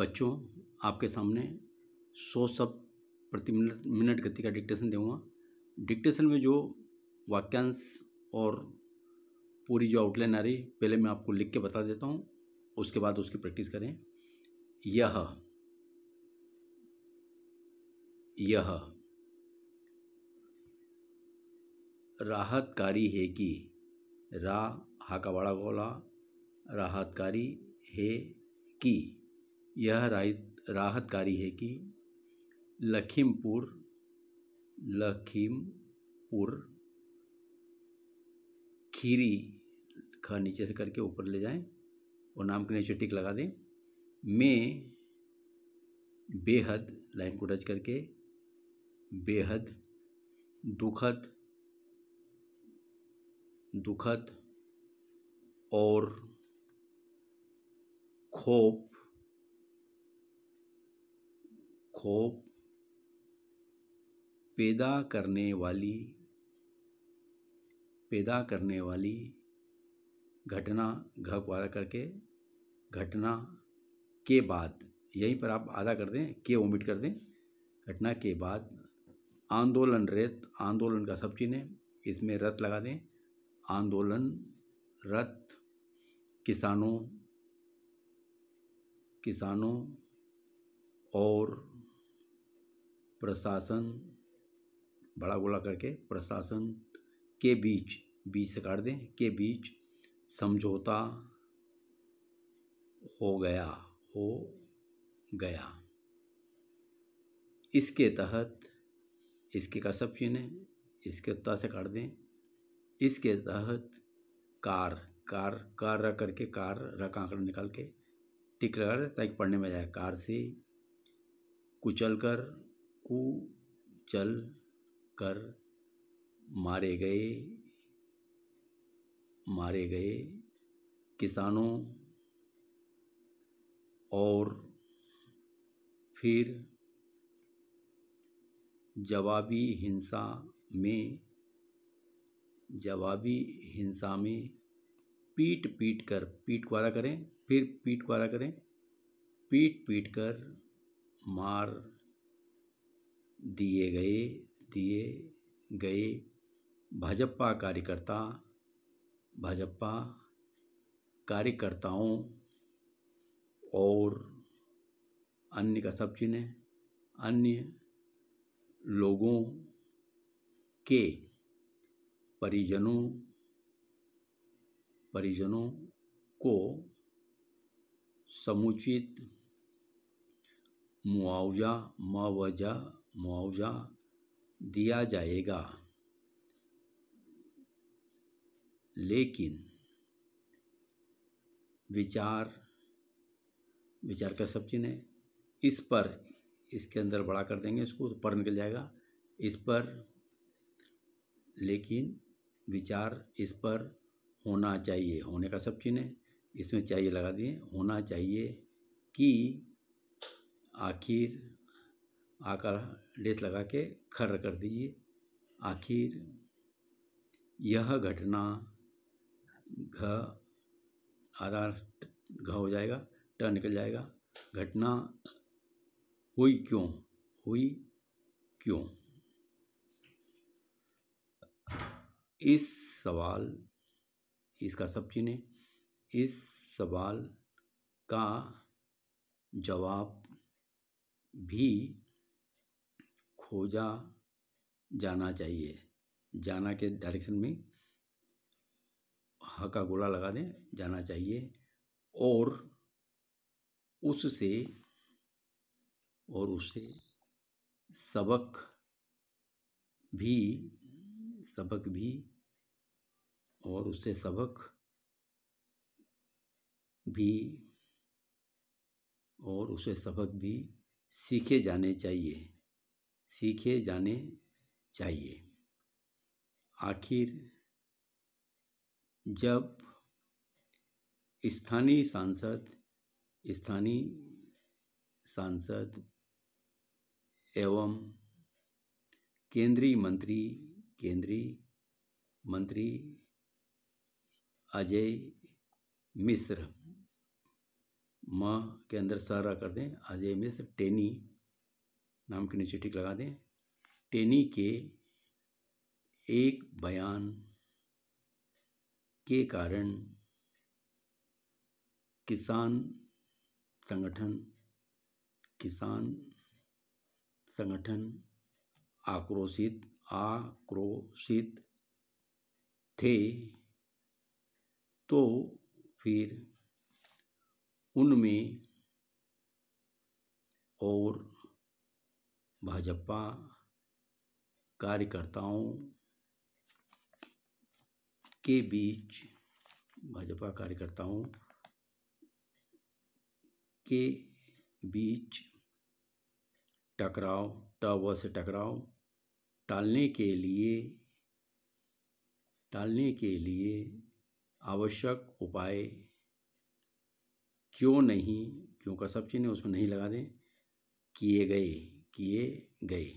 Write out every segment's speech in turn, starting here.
बच्चों आपके सामने सौ सब प्रति मिनट मिनट गति का डिक्टेशन दूंगा डिक्टेशन में जो वाक्यांश और पूरी जो आउटलाइन आ रही पहले मैं आपको लिख के बता देता हूँ उसके बाद उसकी प्रैक्टिस करें यह यह राहतकारी है कि रा हाकावाड़ा गोला राहतकारी है कि यह राहतकारी है कि लखीमपुर लखीमपुर खीरी ख नीचे से करके ऊपर ले जाएं और नाम के नीचे टिक लगा दें में बेहद लाइन को टच करके बेहद दुखद दुखद और खोप खोप पैदा करने वाली पैदा करने वाली घटना घ वाला करके घटना के बाद यहीं पर आप आधा कर दें के ओमिट कर दें घटना के बाद आंदोलन रेत आंदोलन का सब चिन्ह इसमें रथ लगा दें आंदोलन रथ किसानों किसानों और प्रशासन बड़ा गोला करके प्रशासन के बीच बीच से काट दें के बीच समझौता हो गया हो गया इसके तहत इसके का सब चिन्ह है इसके ता से काट दें इसके तहत कार कार कार रख करके कार रख आंकड़ा निकाल के टिक लगा ताकि पढ़ने में जाए कार से कुचल कर कुचल कर मारे गए मारे गए किसानों और फिर जवाबी हिंसा में जवाबी हिंसा में पीट पीट कर पीट कुआरा करें फिर पीट कुआरा करें पीट पीट कर मार दिए गए दिए गए भाजपा कार्यकर्ता भाजपा कार्यकर्ताओं और अन्य का सब चिन्ह अन्य लोगों के परिजनों परिजनों को समुचित मुआवजा मुआवजा मुआवजा दिया जाएगा लेकिन विचार विचार का सब चिन्ह है इस पर इसके अंदर बड़ा कर देंगे इसको तो पर निकल जाएगा इस पर लेकिन विचार इस पर होना चाहिए होने का सब चिन्ह है इसमें चाहिए लगा दिए होना चाहिए कि आखिर आकर लेस लगा के खर कर दीजिए आखिर यह घटना घ आधार घ हो जाएगा ट निकल जाएगा घटना हुई क्यों हुई क्यों इस सवाल इसका सब चिन्ह इस सवाल का जवाब भी खोजा जाना चाहिए जाना के डायरेक्शन में हका का गोला लगा दें जाना चाहिए और उससे और उससे सबक भी सबक भी और उससे सबक भी और उसे सबक भी सीखे जाने चाहिए सीखे जाने चाहिए आखिर जब स्थानीय सांसद स्थानीय सांसद एवं केंद्रीय मंत्री केंद्रीय मंत्री अजय मिश्र माँ के अंदर सारा कर दें अजय मिश्र टेनी नाम के नीचे टिक लगा दें टेनी के एक बयान के कारण किसान संगठन किसान संगठन आक्रोशित आक्रोशित थे तो फिर उनमें और भाजपा कार्यकर्ताओं के बीच भाजपा कार्यकर्ताओं के बीच टकराव टावर से टकराव टालने के लिए टालने के लिए आवश्यक उपाय क्यों नहीं क्यों का सब चीज़ें उसमें नहीं लगा दें किए गए किए गए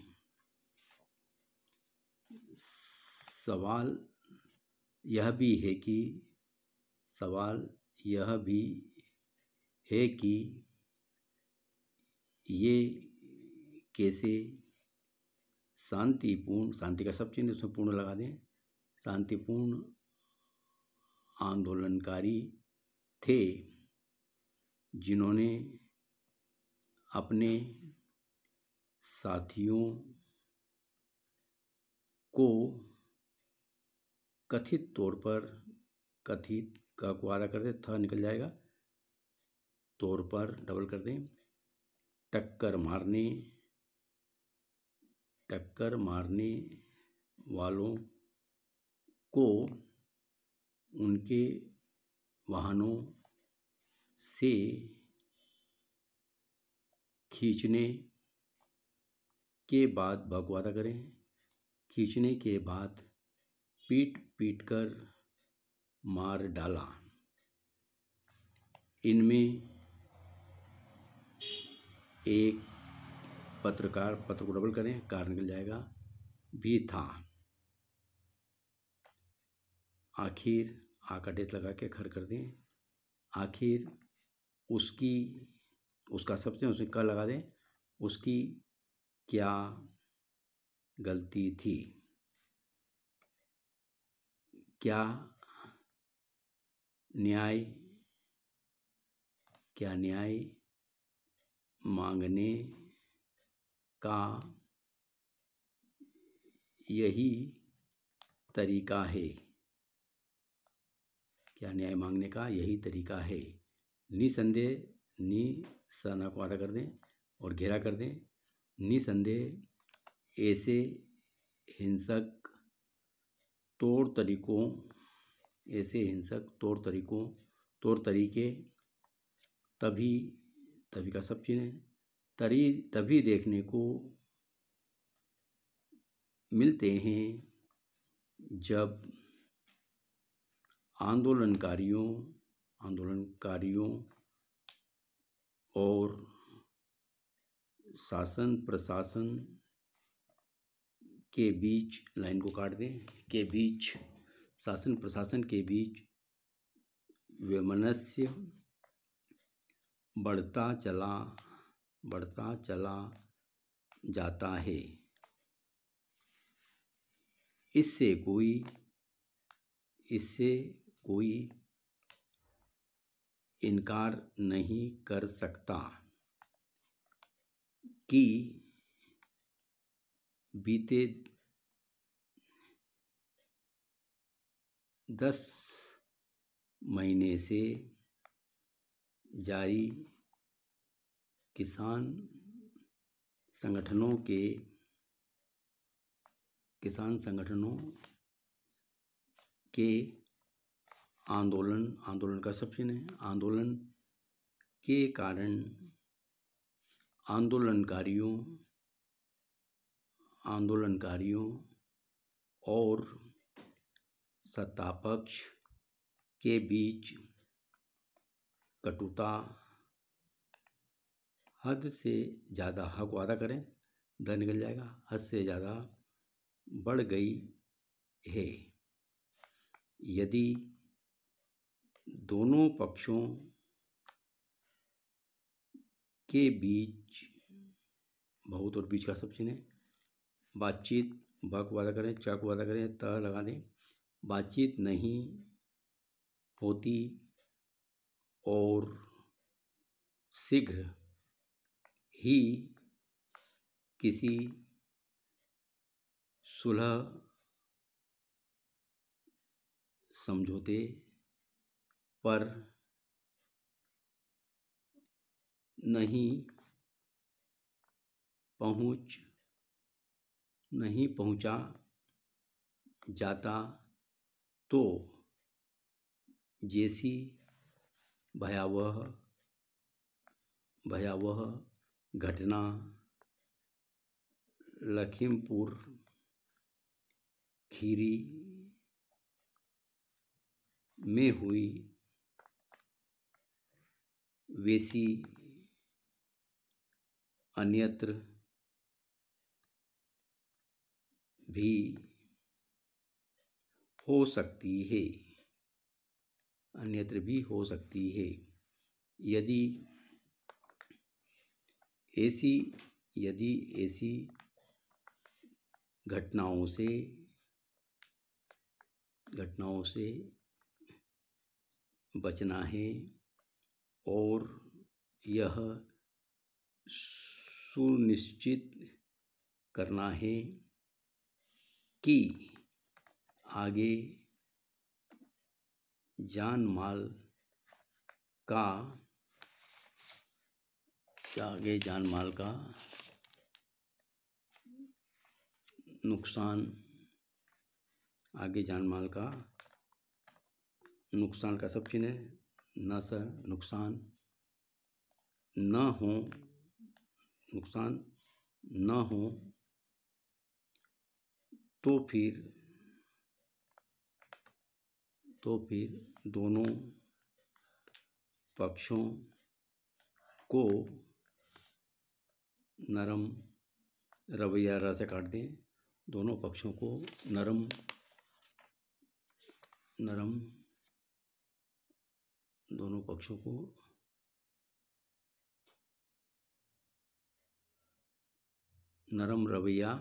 सवाल यह भी है कि सवाल यह भी है कि ये कैसे शांतिपूर्ण शांति का सब चिन्ह उसमें पूर्ण लगा दें शांतिपूर्ण आंदोलनकारी थे जिन्होंने अपने साथियों को कथित तौर पर कथित का कुरा कर दे थ निकल जाएगा तौर पर डबल कर दें टक्कर मारने टक्कर मारने वालों को उनके वाहनों से खींचने के बाद भगवादा करें खींचने के बाद पीट पीट कर मार डाला इनमें एक पत्रकार पत्र को डबल करें कार निकल जाएगा भी था आखिर आ का डेथ लगा के खड़ कर दें आखिर उसकी उसका सबसे उसमें कर लगा दें उसकी क्या गलती थी क्या न्याय क्या न्याय मांगने का यही तरीका है क्या न्याय मांगने का यही तरीका है निसंदेह नि सना को आधा कर दें और घेरा कर दें निसंदेह ऐसे हिंसक तौर तरीक़ों ऐसे हिंसक तौर तरीक़ों तौर तरीके तभी तभी का सब चीज़ है तरी तभी देखने को मिलते हैं जब आंदोलनकारियों आंदोलनकारियों और शासन प्रशासन के बीच लाइन को काट दें के बीच शासन प्रशासन के बीच व्यमनस्य बढ़ता चला बढ़ता चला जाता है इससे कोई इससे कोई इनकार नहीं कर सकता कि बीते दस महीने से जारी किसान संगठनों के किसान संगठनों के आंदोलन आंदोलन का सबसे है आंदोलन के कारण आंदोलनकारियों आंदोलनकारियों और सत्तापक्ष के बीच कटुता हद से ज़्यादा हक वादा करें दर निकल जाएगा हद से ज़्यादा बढ़ गई है यदि दोनों पक्षों के बीच बहुत और बीच का सब चिन्ह बातचीत भक को वादा करें चक वादा करें त लगा दें बातचीत नहीं होती और शीघ्र ही किसी सुलह समझौते पर नहीं पहुंच नहीं पहुंचा जाता तो जैसी भयावह भयावह घटना लखीमपुर खीरी में हुई वैसी अन्यत्र भी हो सकती है अन्यत्र भी हो सकती है यदि ऐसी यदि ऐसी घटनाओं से घटनाओं से बचना है और यह सुनिश्चित करना है कि आगे जान माल का आगे जान माल का नुकसान आगे जान माल का नुकसान का सब चिन्ह है न सर नुकसान न हो नुकसान न हो तो फिर तो फिर दोनों पक्षों को नरम रवैया र से काट दें दोनों पक्षों को नरम नरम दोनों पक्षों को नरम रवैया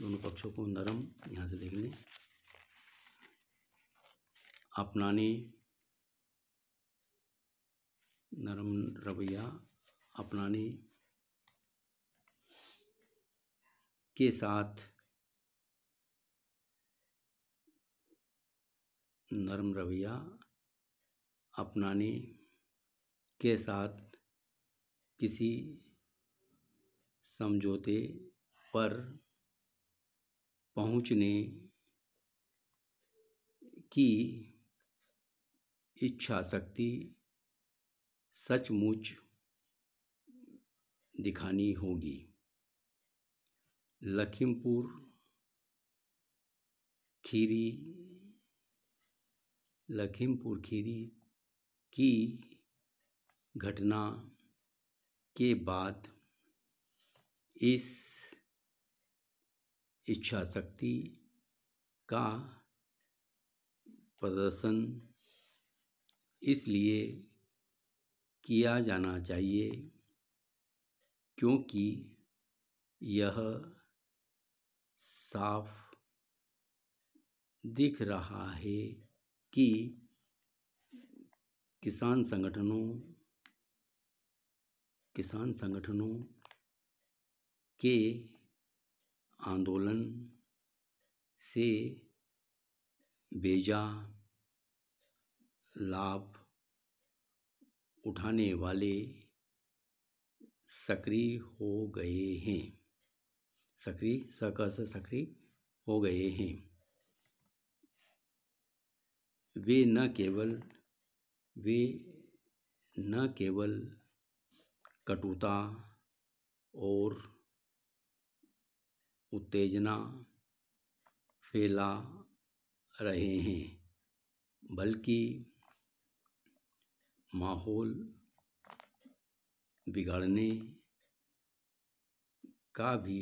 दोनों पक्षों को नरम यहाँ से देख लें अपनानी नरम रवैया अपनाने के साथ नरम रवैया अपनाने के साथ किसी समझौते पर पहुंचने की इच्छा शक्ति सचमुच दिखानी होगी लखीमपुर खीरी लखीमपुर खीरी की घटना के बाद इस इच्छा शक्ति का प्रदर्शन इसलिए किया जाना चाहिए क्योंकि यह साफ दिख रहा है कि किसान संगठनों किसान संगठनों के आंदोलन से बेजा लाभ उठाने वाले सक्रिय हो गए हैं सक्रिय सक से सक्रिय हो गए हैं वे न केवल वे न केवल कटुता और उत्तेजना फैला रहे हैं बल्कि माहौल बिगाड़ने का भी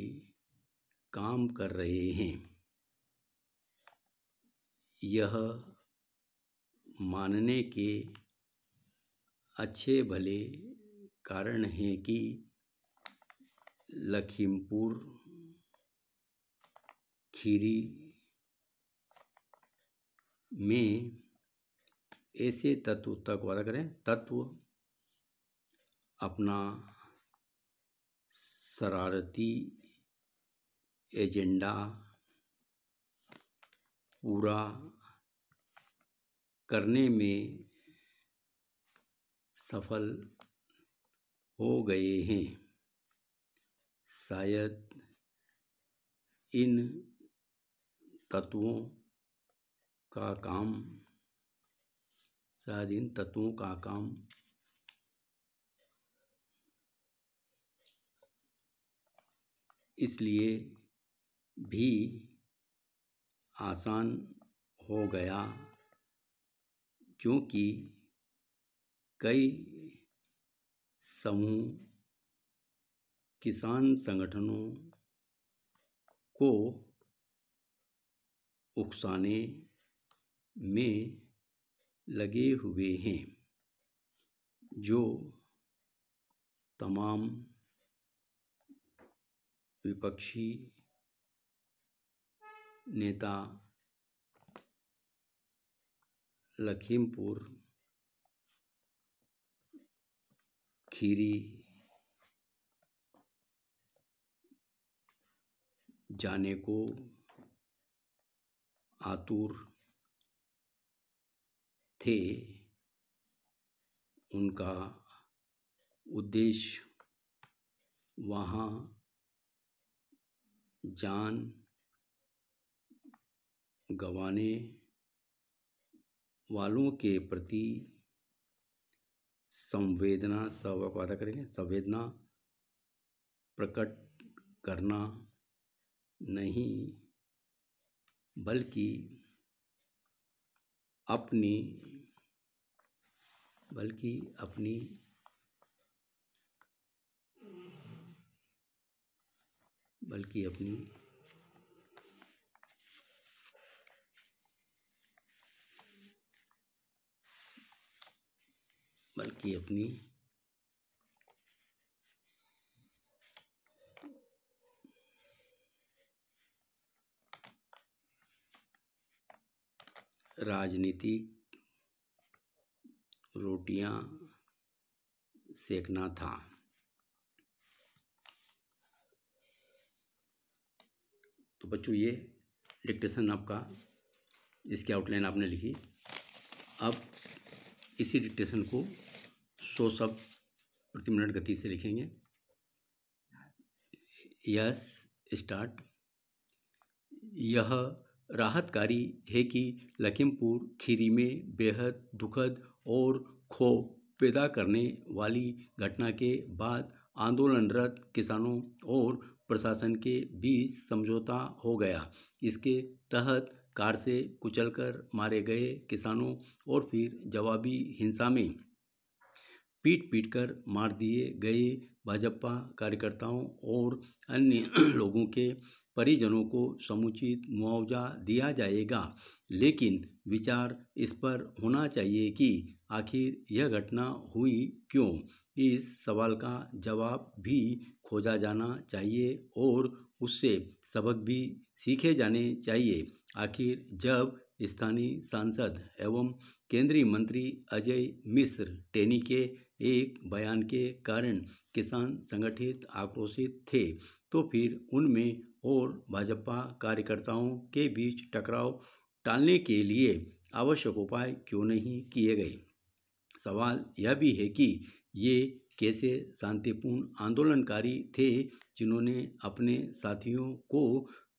काम कर रहे हैं यह मानने के अच्छे भले कारण हैं कि लखीमपुर खीरी में ऐसे तत्व तक वादा करें तत्व अपना शरारती एजेंडा पूरा करने में सफल हो गए हैं शायद इन तत्वों का काम शायद इन तत्वों का काम इसलिए भी आसान हो गया क्योंकि कई समूह किसान संगठनों को उकसाने में लगे हुए हैं जो तमाम विपक्षी नेता लखीमपुर खीरी जाने को आतुर थे उनका उद्देश्य वहाँ जान गंवाने वालों के प्रति संवेदना सब वादा करेंगे संवेदना प्रकट करना नहीं बल्कि अपनी बल्कि अपनी बल्कि अपनी बल्कि अपनी राजनीति रोटियां सेकना था तो बच्चों ये डिक्टेशन आपका इसकी आउटलाइन आपने लिखी अब इसी डिक्टेशन को सौ सब प्रति मिनट गति से लिखेंगे यस स्टार्ट यह राहतकारी है कि लखीमपुर खीरी में बेहद दुखद और खो पैदा करने वाली घटना के बाद आंदोलनरत किसानों और प्रशासन के बीच समझौता हो गया इसके तहत कार से कुचलकर मारे गए किसानों और फिर जवाबी हिंसा में पीट पीट कर मार दिए गए भाजपा कार्यकर्ताओं और अन्य लोगों के परिजनों को समुचित मुआवजा दिया जाएगा लेकिन विचार इस पर होना चाहिए कि आखिर यह घटना हुई क्यों इस सवाल का जवाब भी खोजा जाना चाहिए और उससे सबक भी सीखे जाने चाहिए आखिर जब स्थानीय सांसद एवं केंद्रीय मंत्री अजय मिश्र टेनी के एक बयान के कारण किसान संगठित आक्रोशित थे तो फिर उनमें और भाजपा कार्यकर्ताओं के बीच टकराव टालने के लिए आवश्यक उपाय क्यों नहीं किए गए सवाल यह भी है कि ये कैसे शांतिपूर्ण आंदोलनकारी थे जिन्होंने अपने साथियों को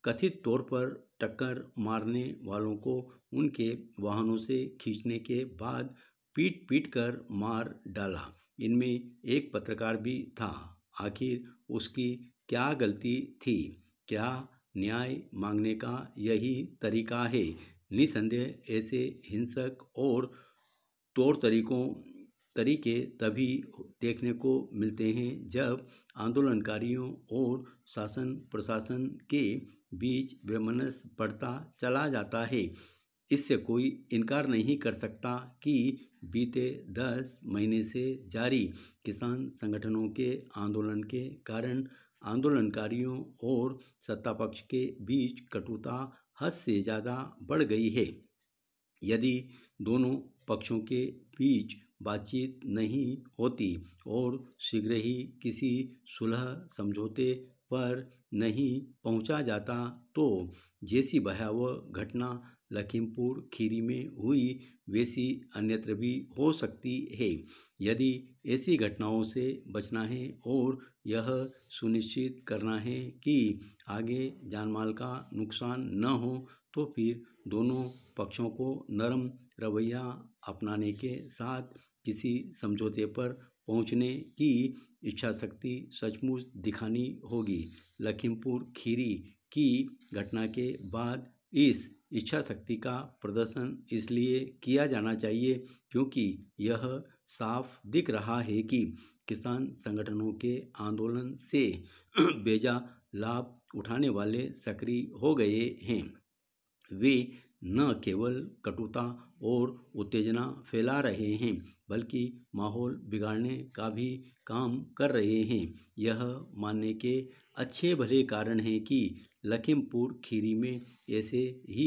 कथित तौर पर टक्कर मारने वालों को उनके वाहनों से खींचने के बाद पीट पीट कर मार डाला इनमें एक पत्रकार भी था आखिर उसकी क्या गलती थी क्या न्याय मांगने का यही तरीका है निसंदेह ऐसे हिंसक और तौर तरीकों तरीके तभी देखने को मिलते हैं जब आंदोलनकारियों और शासन प्रशासन के बीच वेमनस बढ़ता चला जाता है इससे कोई इनकार नहीं कर सकता कि बीते दस महीने से जारी किसान संगठनों के आंदोलन के कारण आंदोलनकारियों और सत्ता पक्ष के बीच कटुता हद से ज़्यादा बढ़ गई है यदि दोनों पक्षों के बीच बातचीत नहीं होती और शीघ्र ही किसी सुलह समझौते पर नहीं पहुंचा जाता तो जैसी भयावह घटना लखीमपुर खीरी में हुई वैसी अन्यत्र भी हो सकती है यदि ऐसी घटनाओं से बचना है और यह सुनिश्चित करना है कि आगे जानमाल का नुकसान न हो तो फिर दोनों पक्षों को नरम रवैया अपनाने के साथ किसी समझौते पर पहुंचने की इच्छा शक्ति सचमुच दिखानी होगी लखीमपुर खीरी की घटना के बाद इस इच्छा शक्ति का प्रदर्शन इसलिए किया जाना चाहिए क्योंकि यह साफ दिख रहा है कि किसान संगठनों के आंदोलन से बेजा लाभ उठाने वाले सक्रिय हो गए हैं वे न केवल कटुता और उत्तेजना फैला रहे हैं बल्कि माहौल बिगाड़ने का भी काम कर रहे हैं यह मानने के अच्छे भले कारण हैं कि लखीमपुर खीरी में ऐसे ही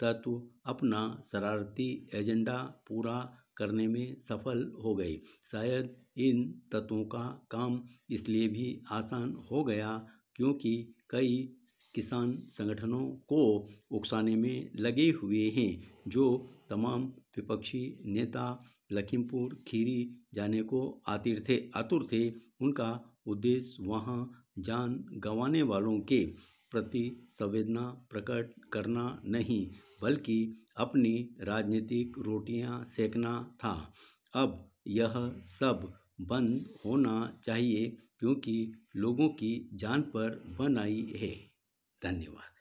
तत्व अपना शरारती एजेंडा पूरा करने में सफल हो गए शायद इन तत्वों का काम इसलिए भी आसान हो गया क्योंकि कई किसान संगठनों को उकसाने में लगे हुए हैं जो तमाम विपक्षी नेता लखीमपुर खीरी जाने को आतिर थे आतुर थे उनका उद्देश्य वहाँ जान गंवाने वालों के प्रति संवेदना प्रकट करना नहीं बल्कि अपनी राजनीतिक रोटियां सेकना था अब यह सब बंद होना चाहिए क्योंकि लोगों की जान पर बनाई है धन्यवाद